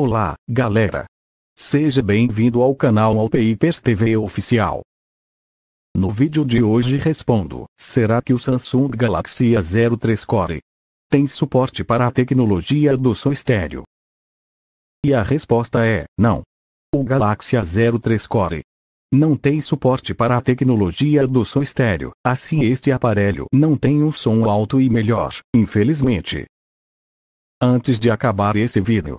Olá, galera! Seja bem-vindo ao canal Alpeipers TV Oficial. No vídeo de hoje respondo, será que o Samsung Galaxy A03 Core tem suporte para a tecnologia do som estéreo? E a resposta é, não. O Galaxy A03 Core não tem suporte para a tecnologia do som estéreo, assim este aparelho não tem um som alto e melhor, infelizmente. Antes de acabar esse vídeo,